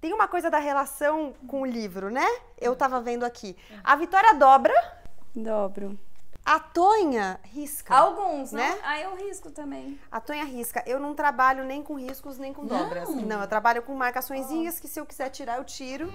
Tem uma coisa da relação com o livro, né? Eu uhum. tava vendo aqui. Uhum. A Vitória dobra. Dobro. A Tonha risca. Alguns, né? Não. Ah, eu risco também. A Tonha risca. Eu não trabalho nem com riscos, nem com dobras. Não, não eu trabalho com marcaçõezinhas oh. que se eu quiser tirar, eu tiro.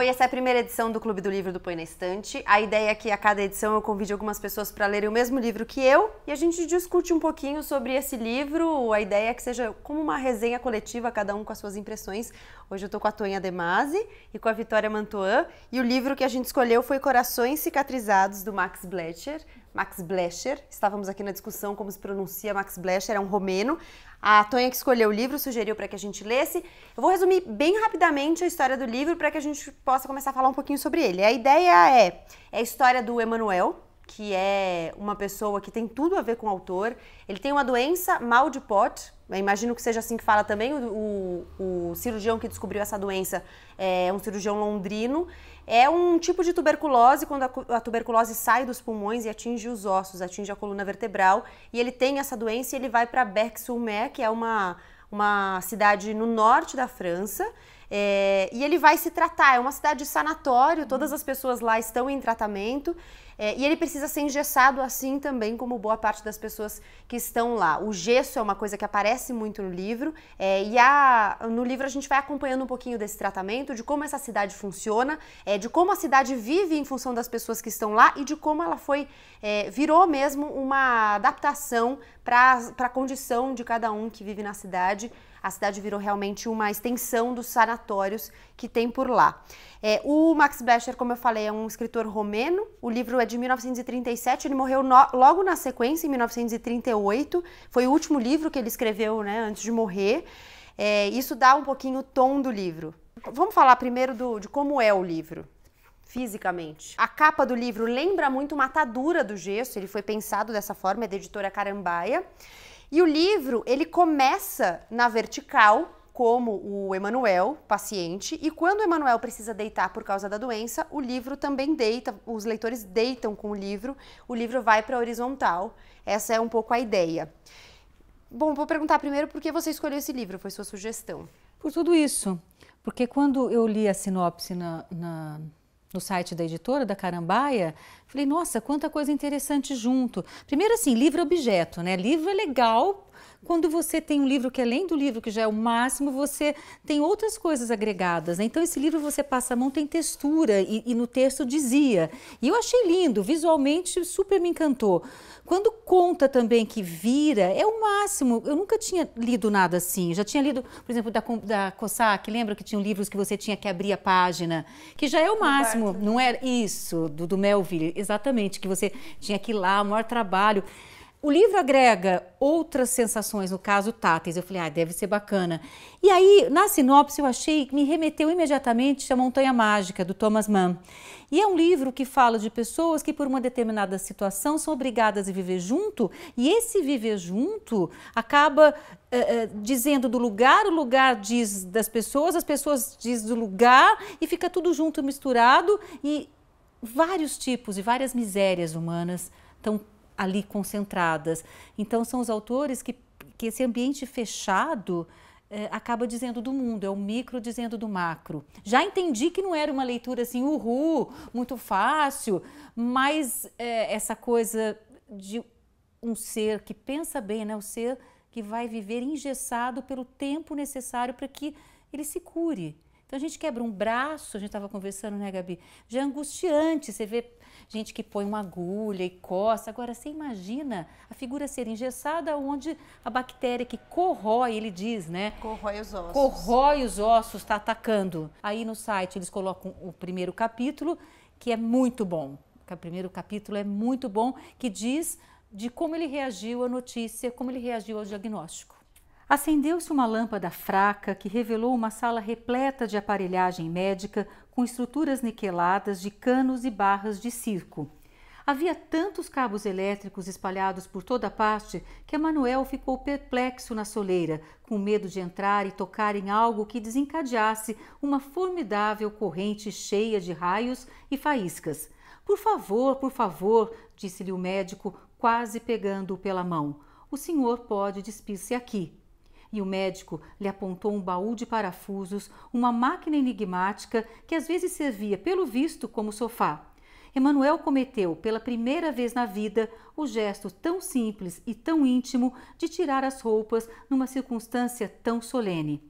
Oi, essa é a primeira edição do Clube do Livro do Põe na Estante. A ideia é que a cada edição eu convide algumas pessoas para lerem o mesmo livro que eu e a gente discute um pouquinho sobre esse livro. A ideia é que seja como uma resenha coletiva, cada um com as suas impressões. Hoje eu estou com a Tonha Demasi e com a Vitória Mantoan. E o livro que a gente escolheu foi Corações Cicatrizados, do Max Blecher. Max Blecher, estávamos aqui na discussão como se pronuncia Max Blecher, é um romeno. A Tonha que escolheu o livro sugeriu para que a gente lesse. Eu vou resumir bem rapidamente a história do livro para que a gente possa começar a falar um pouquinho sobre ele. A ideia é, é a história do Emanuel, que é uma pessoa que tem tudo a ver com o autor. Ele tem uma doença mal de Pott, imagino que seja assim que fala também. O, o, o cirurgião que descobriu essa doença é um cirurgião londrino é um tipo de tuberculose quando a tuberculose sai dos pulmões e atinge os ossos, atinge a coluna vertebral. E ele tem essa doença e ele vai para Berck-sur-Mer, que é uma, uma cidade no norte da França. É, e ele vai se tratar. É uma cidade de sanatório, todas as pessoas lá estão em tratamento. É, e ele precisa ser engessado assim também, como boa parte das pessoas que estão lá. O gesso é uma coisa que aparece muito no livro, é, e a, no livro a gente vai acompanhando um pouquinho desse tratamento, de como essa cidade funciona, é, de como a cidade vive em função das pessoas que estão lá e de como ela foi, é, virou mesmo uma adaptação para a condição de cada um que vive na cidade a cidade virou realmente uma extensão dos sanatórios que tem por lá. É, o Max Blecher, como eu falei, é um escritor romeno. O livro é de 1937, ele morreu no, logo na sequência, em 1938. Foi o último livro que ele escreveu né, antes de morrer. É, isso dá um pouquinho o tom do livro. Vamos falar primeiro do, de como é o livro fisicamente. A capa do livro lembra muito Matadura do Gesso, ele foi pensado dessa forma, é da editora Carambaia. E o livro, ele começa na vertical, como o Emanuel, paciente, e quando o Emanuel precisa deitar por causa da doença, o livro também deita, os leitores deitam com o livro, o livro vai para a horizontal. Essa é um pouco a ideia. Bom, vou perguntar primeiro por que você escolheu esse livro, foi sua sugestão? Por tudo isso. Porque quando eu li a sinopse na, na no site da editora da Carambaia, falei, nossa, quanta coisa interessante junto. Primeiro assim, livro objeto, né? Livro é legal quando você tem um livro que, além do livro que já é o máximo, você tem outras coisas agregadas. Né? Então, esse livro você passa a mão, tem textura, e, e no texto dizia. E eu achei lindo, visualmente super me encantou. Quando conta também que vira, é o máximo. Eu nunca tinha lido nada assim. Já tinha lido, por exemplo, da, da Cossack, lembra que tinham livros que você tinha que abrir a página, que já é o máximo, não era? É? Isso, do, do Melville, exatamente, que você tinha que ir lá, o maior trabalho. O livro agrega outras sensações, no caso táteis. Eu falei, ah, deve ser bacana. E aí, na sinopse, eu achei, me remeteu imediatamente à Montanha Mágica, do Thomas Mann. E é um livro que fala de pessoas que, por uma determinada situação, são obrigadas a viver junto, e esse viver junto acaba é, é, dizendo do lugar, o lugar diz das pessoas, as pessoas diz do lugar, e fica tudo junto, misturado, e vários tipos e várias misérias humanas estão ali concentradas. Então, são os autores que, que esse ambiente fechado eh, acaba dizendo do mundo, é o micro dizendo do macro. Já entendi que não era uma leitura assim, uhul, muito fácil, mas eh, essa coisa de um ser que pensa bem, né? o ser que vai viver engessado pelo tempo necessário para que ele se cure. Então a gente quebra um braço, a gente estava conversando, né, Gabi? Já é angustiante, você vê gente que põe uma agulha e coça. Agora, você imagina a figura ser engessada onde a bactéria que corrói, ele diz, né? Corrói os ossos. Corrói os ossos, está atacando. Aí no site eles colocam o primeiro capítulo, que é muito bom. O primeiro capítulo é muito bom, que diz de como ele reagiu à notícia, como ele reagiu ao diagnóstico. Acendeu-se uma lâmpada fraca que revelou uma sala repleta de aparelhagem médica com estruturas niqueladas de canos e barras de circo. Havia tantos cabos elétricos espalhados por toda a parte que Manuel ficou perplexo na soleira, com medo de entrar e tocar em algo que desencadeasse uma formidável corrente cheia de raios e faíscas. Por favor, por favor, disse-lhe o médico, quase pegando-o pela mão. O senhor pode despir-se aqui e o médico lhe apontou um baú de parafusos, uma máquina enigmática que às vezes servia, pelo visto, como sofá. Emanuel cometeu, pela primeira vez na vida, o gesto tão simples e tão íntimo de tirar as roupas numa circunstância tão solene.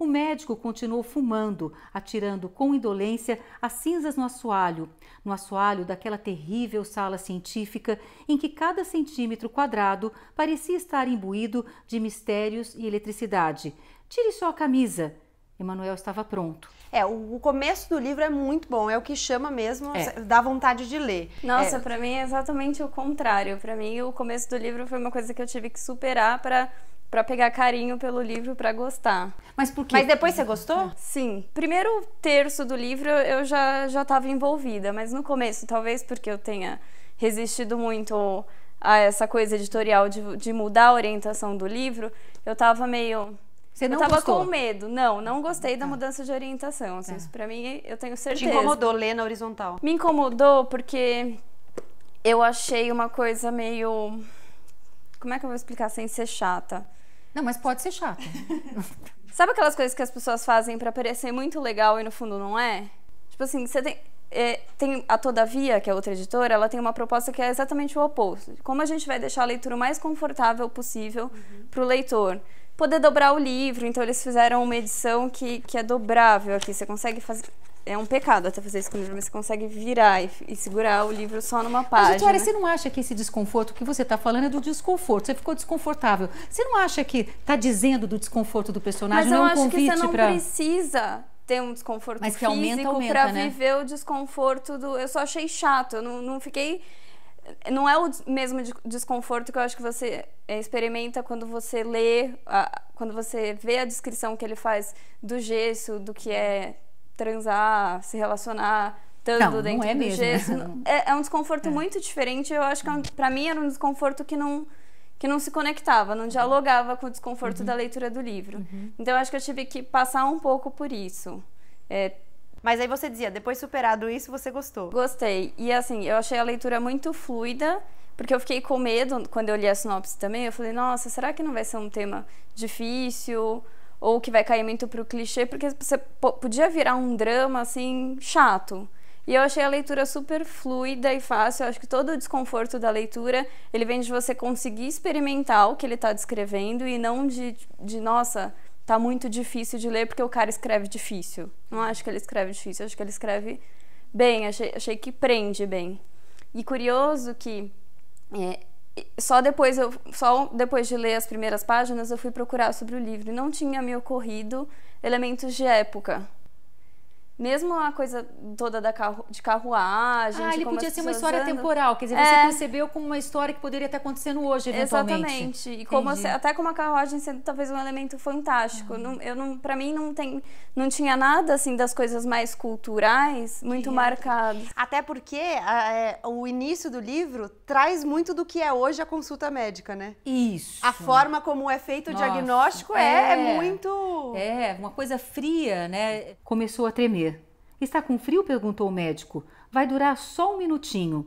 O médico continuou fumando, atirando com indolência as cinzas no assoalho, no assoalho daquela terrível sala científica em que cada centímetro quadrado parecia estar imbuído de mistérios e eletricidade. Tire só a camisa. Emanuel estava pronto. É, o, começo do livro é muito bom, é o que chama mesmo, é. dá vontade de ler. Nossa, é. para mim é exatamente o contrário. Para mim, o começo do livro foi uma coisa que eu tive que superar para para pegar carinho pelo livro, para gostar. Mas por quê? Mas depois você gostou? É. Sim. Primeiro terço do livro eu já já estava envolvida, mas no começo, talvez porque eu tenha resistido muito a essa coisa editorial de, de mudar a orientação do livro, eu estava meio você não eu tava gostou. com medo. Não, não gostei da tá. mudança de orientação. Assim, Isso tá. pra mim, eu tenho certeza. Te incomodou ler na horizontal? Me incomodou porque eu achei uma coisa meio. Como é que eu vou explicar sem ser chata? Não, mas pode ser chato. Sabe aquelas coisas que as pessoas fazem para parecer muito legal e no fundo não é? Tipo assim, você tem. É, tem a Todavia, que é outra editora, ela tem uma proposta que é exatamente o oposto. Como a gente vai deixar a leitura o mais confortável possível uhum. para o leitor? Poder dobrar o livro, então eles fizeram uma edição que, que é dobrável aqui. Você consegue fazer, é um pecado até fazer isso com o livro, mas você consegue virar e, e, segurar o livro só numa página. Mas, Vitória, você não acha que esse desconforto que você está falando é do desconforto? Você ficou desconfortável. Você não acha que está dizendo do desconforto do personagem? Mas não eu é um acho que você não pra... precisa ter um desconforto mas que aumenta, aumenta para né? viver o desconforto do. Eu só achei chato, eu não, não fiquei não é o mesmo desconforto que eu acho que você eh, experimenta quando você lê, quando você vê a descrição que ele faz do gesso, do que é transar, se relacionar tanto não, dentro não é do mesmo, gesso. É, é, um desconforto é. muito diferente. Eu acho que é um, uhum. para mim era um desconforto que não que não se conectava, não dialogava com o desconforto uhum. da leitura do livro. Uhum. Então eu acho que eu tive que passar um pouco por isso. É, Mas aí você dizia, depois superado isso, você gostou? Gostei. E assim, eu achei a leitura muito fluida. Porque eu fiquei com medo quando eu li a sinopse também. Eu falei, nossa, será que não vai ser um tema difícil? ou que vai cair muito pro clichê, porque você podia virar um drama assim chato. E eu achei a leitura super fluida e fácil. Eu acho que todo o desconforto da leitura, ele vem de você conseguir experimentar o que ele está descrevendo e não de, de nossa, tá muito difícil de ler porque o cara escreve difícil. Não acho que ele escreve difícil, acho que ele escreve bem, achei, achei que prende bem. E curioso que é, só depois eu só depois de ler as primeiras páginas eu fui procurar sobre o livro e não tinha me ocorrido elementos de época mesmo a coisa toda da carru de carruagem. Ah, ele podia ser uma história andam. temporal, quer dizer, você é. percebeu como uma história que poderia estar acontecendo hoje, eventualmente. Exatamente. E como até como a carruagem sendo talvez um elemento fantástico. Uhum. Não, eu não, para mim não tem, não tinha nada assim das coisas mais culturais muito marcado. Até porque a, é, o início do livro traz muito do que é hoje a consulta médica, né? Isso. A forma como é feito Nossa. o diagnóstico é, é, é muito. É uma coisa fria, né? Começou a tremer. Está com frio? perguntou o médico. Vai durar só um minutinho.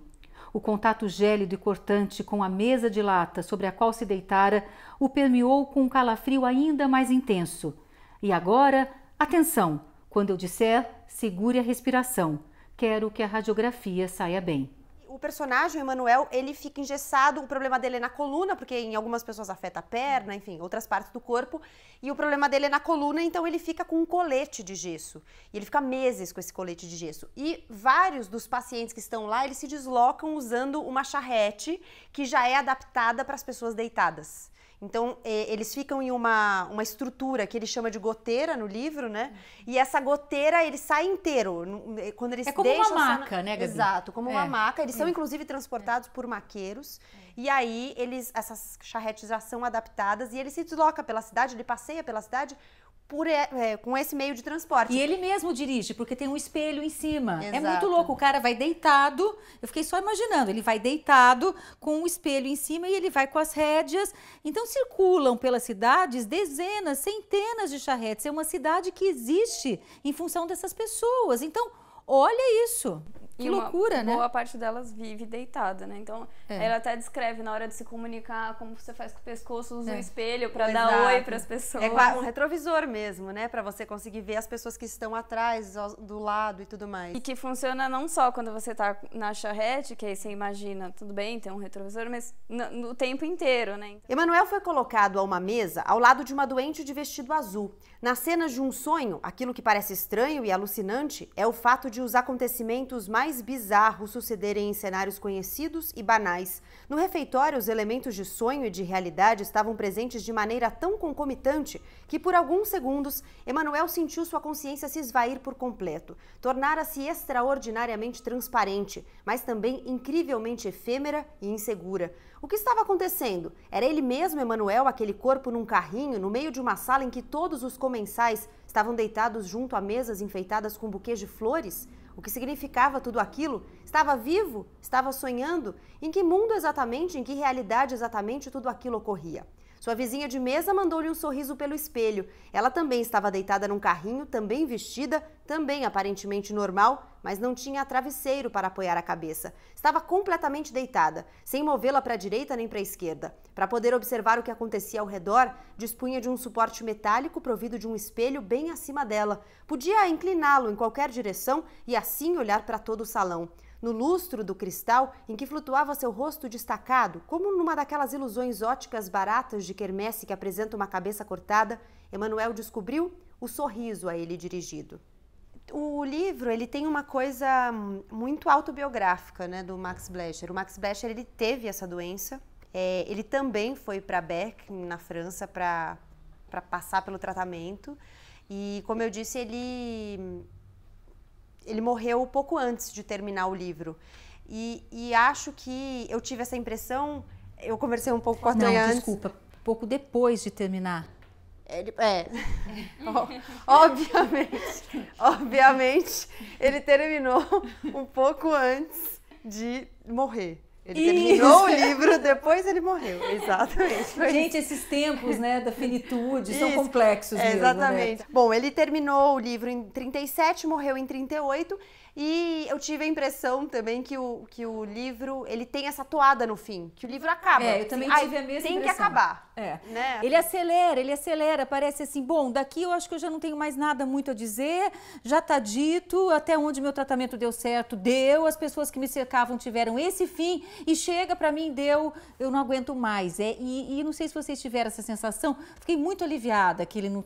O contato gélido e cortante com a mesa de lata sobre a qual se deitara o permeou com um calafrio ainda mais intenso. E agora, atenção! Quando eu disser, segure a respiração. Quero que a radiografia saia bem o personagem, o Emanuel, ele fica engessado, o problema dele é na coluna, porque em algumas pessoas afeta a perna, enfim, outras partes do corpo, e o problema dele é na coluna, então ele fica com um colete de gesso. E ele fica meses com esse colete de gesso. E vários dos pacientes que estão lá, eles se deslocam usando uma charrete que já é adaptada para as pessoas deitadas. Então, é, eles ficam em uma, uma estrutura que ele chama de goteira no livro, né? Uhum. E essa goteira, ele sai inteiro. É, quando eles é como deixam uma maca, né, Gabi? Exato, como é. uma maca. Eles são, é. inclusive, transportados é. por maqueiros. É. E aí, eles, essas charretes já são adaptadas e ele se desloca pela cidade, ele passeia pela cidade por, é, com esse meio de transporte. E ele mesmo dirige, porque tem um espelho em cima. Exato. É muito louco, o cara vai deitado. Eu fiquei só imaginando, ele vai deitado com um espelho em cima e ele vai com as rédeas. Então circulam pelas cidades dezenas, centenas de charretes. É uma cidade que existe em função dessas pessoas. Então, olha isso. Que loucura, uma né? Boa parte delas vive deitada, né? Então, é. ela até descreve na hora de se comunicar como você faz com o pescoço, usa é. espelho para dar oi para as pessoas. É quase um retrovisor mesmo, né? Para você conseguir ver as pessoas que estão atrás, do lado e tudo mais. E que funciona não só quando você tá na charrete, que aí você imagina, tudo bem, tem um retrovisor, mas no, no tempo inteiro, né? Então... Emanuel foi colocado a uma mesa ao lado de uma doente de vestido azul. Nas cenas de um sonho, aquilo que parece estranho e alucinante é o fato de os acontecimentos mais mais bizarros sucederem em cenários conhecidos e banais. No refeitório, os elementos de sonho e de realidade estavam presentes de maneira tão concomitante que, por alguns segundos, Emanuel sentiu sua consciência se esvair por completo. Tornara-se extraordinariamente transparente, mas também incrivelmente efêmera e insegura. O que estava acontecendo? Era ele mesmo, Emanuel, aquele corpo num carrinho, no meio de uma sala em que todos os comensais estavam deitados junto a mesas enfeitadas com buquês de flores? o que significava tudo aquilo? Estava vivo? Estava sonhando? Em que mundo exatamente, em que realidade exatamente tudo aquilo ocorria? Sua vizinha de mesa mandou-lhe um sorriso pelo espelho. Ela também estava deitada num carrinho, também vestida, também aparentemente normal, mas não tinha travesseiro para apoiar a cabeça. Estava completamente deitada, sem movê-la para a direita nem para a esquerda. Para poder observar o que acontecia ao redor, dispunha de um suporte metálico provido de um espelho bem acima dela. Podia incliná-lo em qualquer direção e assim olhar para todo o salão. No lustro do cristal, em que flutuava seu rosto destacado, como numa daquelas ilusões óticas baratas de quermesse que apresenta uma cabeça cortada, Emanuel descobriu o sorriso a ele dirigido. O livro ele tem uma coisa muito autobiográfica né, do Max Blecher. O Max Blecher ele teve essa doença. É, ele também foi para Berck, na França, para passar pelo tratamento. E, como eu disse, ele ele morreu pouco antes de terminar o livro. E, e acho que eu tive essa impressão. Eu conversei um pouco com a Não, antes. desculpa, pouco depois de terminar. Ele, é, obviamente, obviamente, ele terminou um pouco antes de morrer. Ele Isso. terminou o livro, depois ele morreu. Exatamente. Gente, esses tempos né, da finitude Isso. são complexos é, mesmo, né? Exatamente. Né? Bom, ele terminou o livro em 37, morreu em 38 e eu tive a impressão também que o, que o livro, ele tem essa toada no fim, que o livro acaba. É, eu também tive a mesma tem impressão. Tem que acabar. É. Né? Ele acelera, ele acelera, parece assim, bom, daqui eu acho que eu já não tenho mais nada muito a dizer, já está dito, até onde meu tratamento deu certo, deu, as pessoas que me cercavam tiveram esse fim e chega para mim, deu, eu não aguento mais. É, e, e não sei se vocês tiveram essa sensação, fiquei muito aliviada que ele não...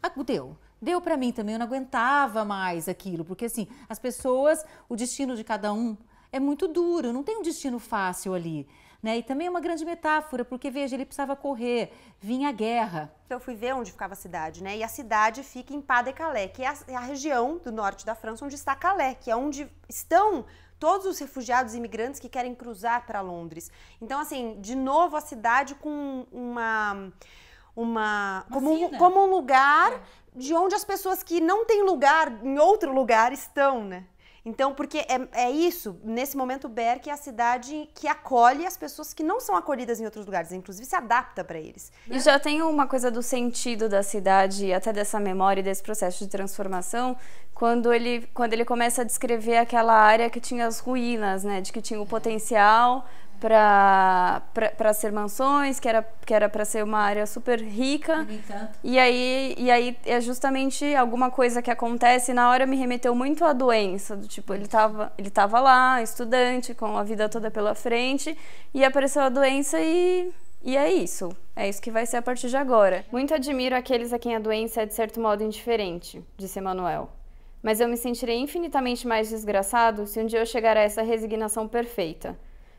Ah, deu deu para mim também, eu não aguentava mais aquilo, porque assim, as pessoas, o destino de cada um é muito duro, não tem um destino fácil ali. Né? E também é uma grande metáfora, porque veja, ele precisava correr, vinha a guerra. Então, eu fui ver onde ficava a cidade, né? E a cidade fica em Pas-de-Calais, que é a, é a região do norte da França onde está Calais, que é onde estão todos os refugiados e imigrantes que querem cruzar para Londres. Então, assim, de novo a cidade com uma uma, como, como um lugar é de onde as pessoas que não têm lugar em outro lugar estão, né? Então, porque é, é isso, nesse momento Berk é a cidade que acolhe as pessoas que não são acolhidas em outros lugares, inclusive se adapta para eles. Né? E já tem uma coisa do sentido da cidade, até dessa memória desse processo de transformação, quando ele, quando ele começa a descrever aquela área que tinha as ruínas, né, de que tinha o potencial para ser mansões, que era que era para ser uma área super rica. E aí e aí é justamente alguma coisa que acontece na hora me remeteu muito à doença, do tipo, ele estava ele tava lá, estudante, com a vida toda pela frente, e apareceu a doença e e é isso. É isso que vai ser a partir de agora. Muito admiro aqueles a quem a doença é de certo modo indiferente, disse Manuel. Mas eu me sentirei infinitamente mais desgraçado se um dia eu chegar a essa resignação perfeita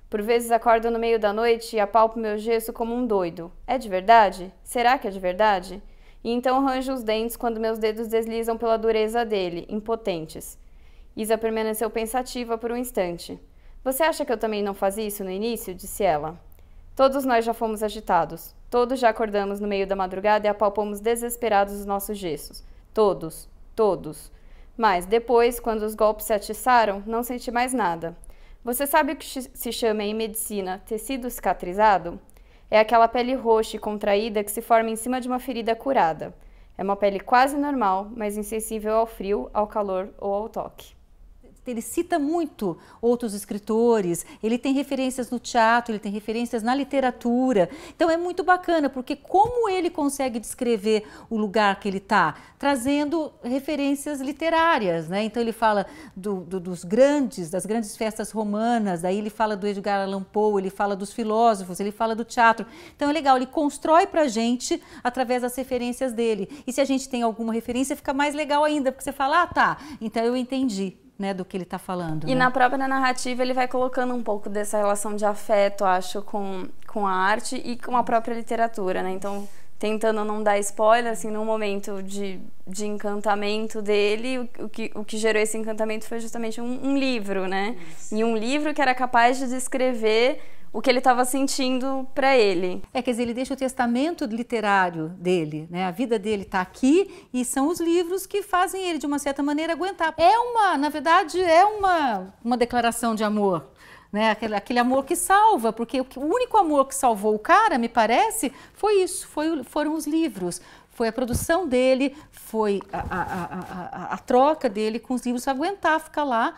por vezes acordo no meio da noite e apalpo meu gesso como um doido. É de verdade? Será que é de verdade? E então arranjo os dentes quando meus dedos deslizam pela dureza dele, impotentes. Isa permaneceu pensativa por um instante. Você acha que eu também não fazia isso no início? disse ela. Todos nós já fomos agitados. Todos já acordamos no meio da madrugada e apalpamos desesperados os nossos gessos. Todos, todos. Mas depois, quando os golpes se atiçaram, não senti mais nada. Você sabe o que se chama em medicina tecido cicatrizado? É aquela pele roxa e contraída que se forma em cima de uma ferida curada. É uma pele quase normal, mas insensível ao frio, ao calor ou ao toque ele cita muito outros escritores, ele tem referências no teatro, ele tem referências na literatura. Então é muito bacana, porque como ele consegue descrever o lugar que ele está? Trazendo referências literárias, né? Então ele fala do, do, dos grandes, das grandes festas romanas, daí ele fala do Edgar Allan Poe, ele fala dos filósofos, ele fala do teatro. Então é legal, ele constrói pra gente através das referências dele. E se a gente tem alguma referência, fica mais legal ainda, porque você fala, ah, tá, então eu entendi né, do que ele está falando. E né? na própria narrativa ele vai colocando um pouco dessa relação de afeto, acho, com, com a arte e com a própria literatura, né? Então, tentando não dar spoiler, assim, num momento de, de encantamento dele, o, o que, o que gerou esse encantamento foi justamente um, um livro, né? Isso. E um livro que era capaz de descrever o que ele estava sentindo para ele. É, quer dizer, ele deixa o testamento literário dele, né? A vida dele está aqui e são os livros que fazem ele, de uma certa maneira, aguentar. É uma, na verdade, é uma, uma declaração de amor. Né? Aquele, aquele amor que salva, porque o único amor que salvou o cara, me parece, foi isso, foi, foram os livros, foi a produção dele, foi a, a, a, a troca dele com os livros, aguentar ficar lá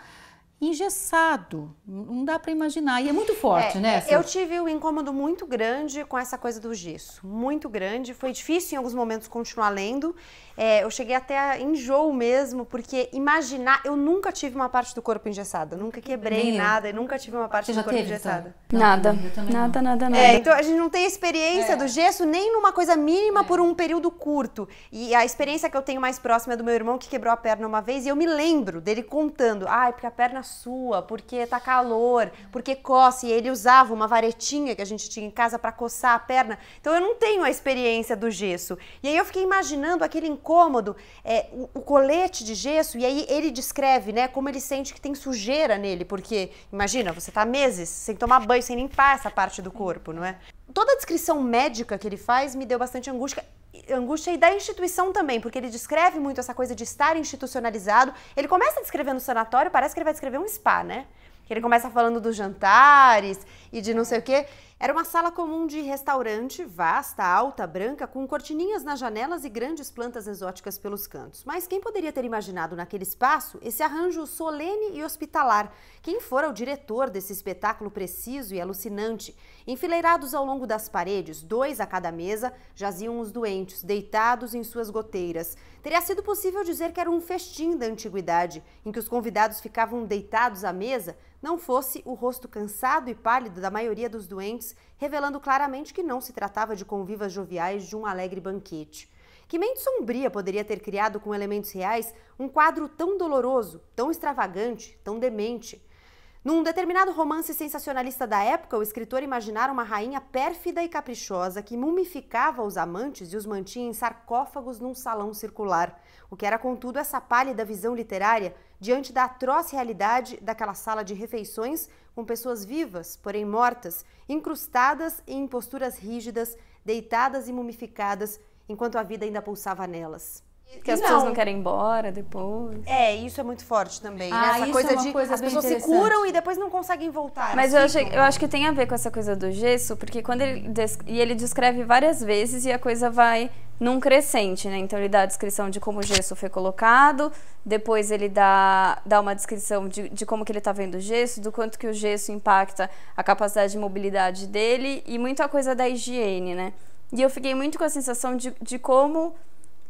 engessado. Não dá para imaginar. E é muito forte, é, né? Eu tive um incômodo muito grande com essa coisa do gesso. Muito grande. Foi difícil em alguns momentos continuar lendo. É, eu cheguei até a enjoo mesmo, porque imaginar. Eu nunca tive uma parte do corpo engessada. Nunca quebrei Nem nada eu. e nunca tive uma parte do corpo teve, engessada. Então? nada. Nada, nada, nada. É, então a gente não tem experiência é. do gesso nem numa coisa mínima é. por um período curto. E a experiência que eu tenho mais próxima é do meu irmão que quebrou a perna uma vez e eu me lembro dele contando. Ai, ah, porque a perna sua, porque tá calor, porque coça. E ele usava uma varetinha que a gente tinha em casa para coçar a perna. Então eu não tenho a experiência do gesso. E aí eu fiquei imaginando aquele incômodo, é, o, o colete de gesso. E aí ele descreve, né, como ele sente que tem sujeira nele, porque imagina, você tá meses sem tomar banho, sem limpar essa parte do corpo, não é? Toda a descrição médica que ele faz me deu bastante angústia angústia e da instituição também, porque ele descreve muito essa coisa de estar institucionalizado. Ele começa descrevendo o sanatório, parece que ele vai descrever um spa, né? ele começa falando dos jantares e de não sei o quê. Era uma sala comum de restaurante, vasta, alta, branca, com cortininhas nas janelas e grandes plantas exóticas pelos cantos. Mas quem poderia ter imaginado naquele espaço esse arranjo solene e hospitalar? Quem fora o diretor desse espetáculo preciso e alucinante? Enfileirados ao longo das paredes, dois a cada mesa, jaziam os doentes, deitados em suas goteiras. Teria sido possível dizer que era um festim da antiguidade, em que os convidados ficavam deitados à mesa, não fosse o rosto cansado e pálido da maioria dos doentes, revelando claramente que não se tratava de convivas joviais de um alegre banquete. Que mente sombria poderia ter criado com elementos reais um quadro tão doloroso, tão extravagante, tão demente? Num determinado romance sensacionalista da época, o escritor imaginara uma rainha pérfida e caprichosa que mumificava os amantes e os mantinha em sarcófagos num salão circular. O que era, contudo, essa pálida visão literária diante da atroz realidade daquela sala de refeições com pessoas vivas, porém mortas, incrustadas em posturas rígidas, deitadas e mumificadas, enquanto a vida ainda pulsava nelas. Que as não. pessoas não querem ir embora depois. É, isso é muito forte também. Né? Ah, né? Essa coisa é de coisa as pessoas se curam e depois não conseguem voltar. Mas assim, eu, achei, eu acho que tem a ver com essa coisa do gesso, porque quando ele. E ele descreve várias vezes e a coisa vai num crescente, né? Então ele dá a descrição de como o gesso foi colocado, depois ele dá, dá uma descrição de, de como que ele está vendo o gesso, do quanto que o gesso impacta a capacidade de mobilidade dele e muita coisa da higiene, né? E eu fiquei muito com a sensação de, de como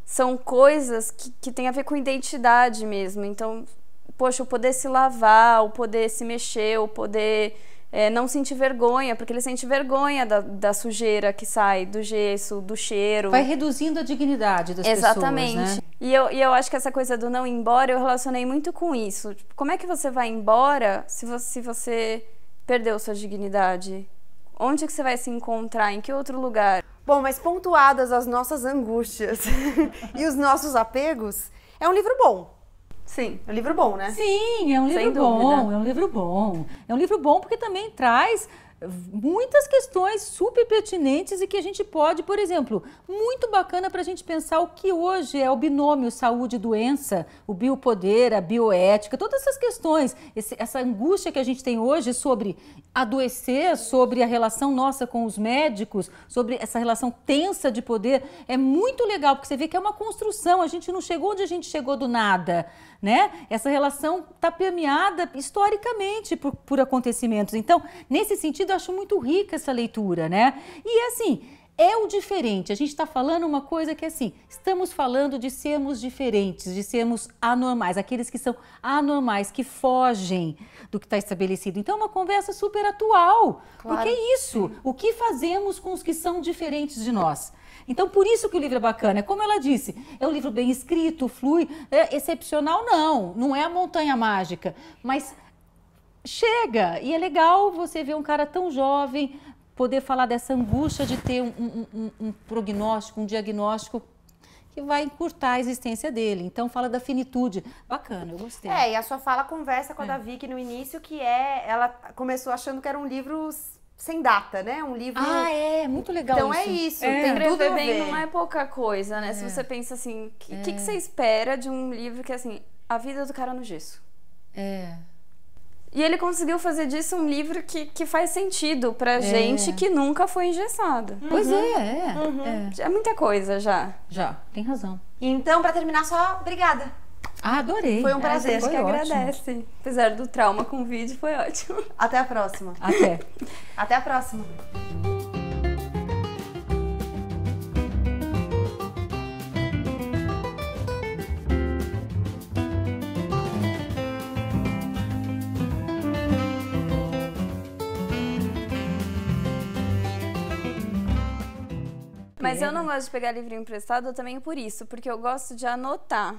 são coisas que, que tem a ver com identidade mesmo. Então, poxa, o poder se lavar, o poder se mexer, o poder é, não sentir vergonha, porque ele sente vergonha da, da, sujeira que sai, do gesso, do cheiro. Vai reduzindo a dignidade das né? Exatamente. pessoas, Exatamente. Né? E eu, e eu acho que essa coisa do não ir embora, eu relacionei muito com isso. Tipo, como é que você vai embora se você, se você perdeu sua dignidade? Onde é que você vai se encontrar? Em que outro lugar? Bom, mas pontuadas as nossas angústias e os nossos apegos, é um livro bom. Sim, é um livro bom, né? Sim, é um livro Sem bom, dúvida. é um livro bom. É um livro bom porque também traz muitas questões super pertinentes e que a gente pode, por exemplo, muito bacana para a gente pensar o que hoje é o binômio saúde-doença, o biopoder, a bioética, todas essas questões, esse, essa angústia que a gente tem hoje sobre adoecer, sobre a relação nossa com os médicos, sobre essa relação tensa de poder, é muito legal, porque você vê que é uma construção, a gente não chegou onde a gente chegou do nada né? Essa relação está permeada historicamente por, por acontecimentos. Então, nesse sentido, eu acho muito rica essa leitura, né? E assim, é o diferente. A gente está falando uma coisa que é assim: estamos falando de sermos diferentes, de sermos anormais, aqueles que são anormais, que fogem do que está estabelecido. Então, é uma conversa super atual. Claro. Porque é isso. O que fazemos com os que são diferentes de nós? Então, por isso que o livro é bacana. É como ela disse, é um livro bem escrito, flui. É excepcional, não. Não é a montanha mágica. Mas chega. E é legal você ver um cara tão jovem poder falar dessa angústia de ter um, um, um, um prognóstico, um diagnóstico que vai encurtar a existência dele. Então fala da finitude. Bacana, eu gostei. É, e a sua fala conversa com a é. da Vicky no início, que é. Ela começou achando que era um livro sem data, né? Um livro. Ah, é, muito legal. Então é isso. é isso. É. Tem tudo bem não é pouca coisa, né? É. Se você pensa assim, o que, é. que, que, você espera de um livro que é assim, a vida do cara no gesso? É. E ele conseguiu fazer disso um livro que, que faz sentido pra é. gente que nunca foi engessado. Uhum. Pois é, é, uhum. é. É muita coisa já. Já, tem razão. Então, para terminar, só obrigada. Ah, adorei. Foi um é, prazer. acho que ótimo. agradece. Apesar do trauma com o vídeo, foi ótimo. Até a próxima. Até. Até a próxima. Mas eu é. não gosto de pegar livrinho emprestado também por isso, porque eu gosto de anotar.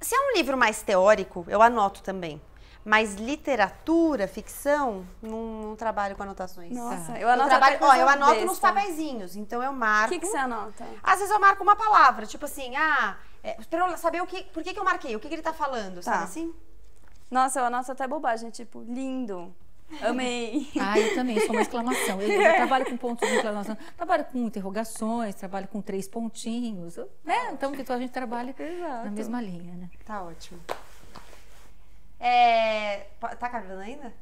Se é um livro mais teórico, eu anoto também. Mas literatura, ficção, não, não trabalho com anotações. Nossa, tá. eu anoto. Eu, trabalho, ó, eu anoto nos papeizinhos, então eu marco. O que, que você anota? Às vezes eu marco uma palavra, tipo assim, ah, é, pra eu saber o que, por que, que eu marquei, o que, que ele tá falando, tá. sabe assim? Nossa, eu anoto até bobagem, tipo, lindo. Amei! Ah, eu também, sou uma exclamação. Eu, eu trabalho com pontos de exclamação, trabalho com interrogações, trabalho com três pontinhos, né? Então, que então, a gente trabalha na mesma linha, né? Tá ótimo. É... Tá gravando ainda?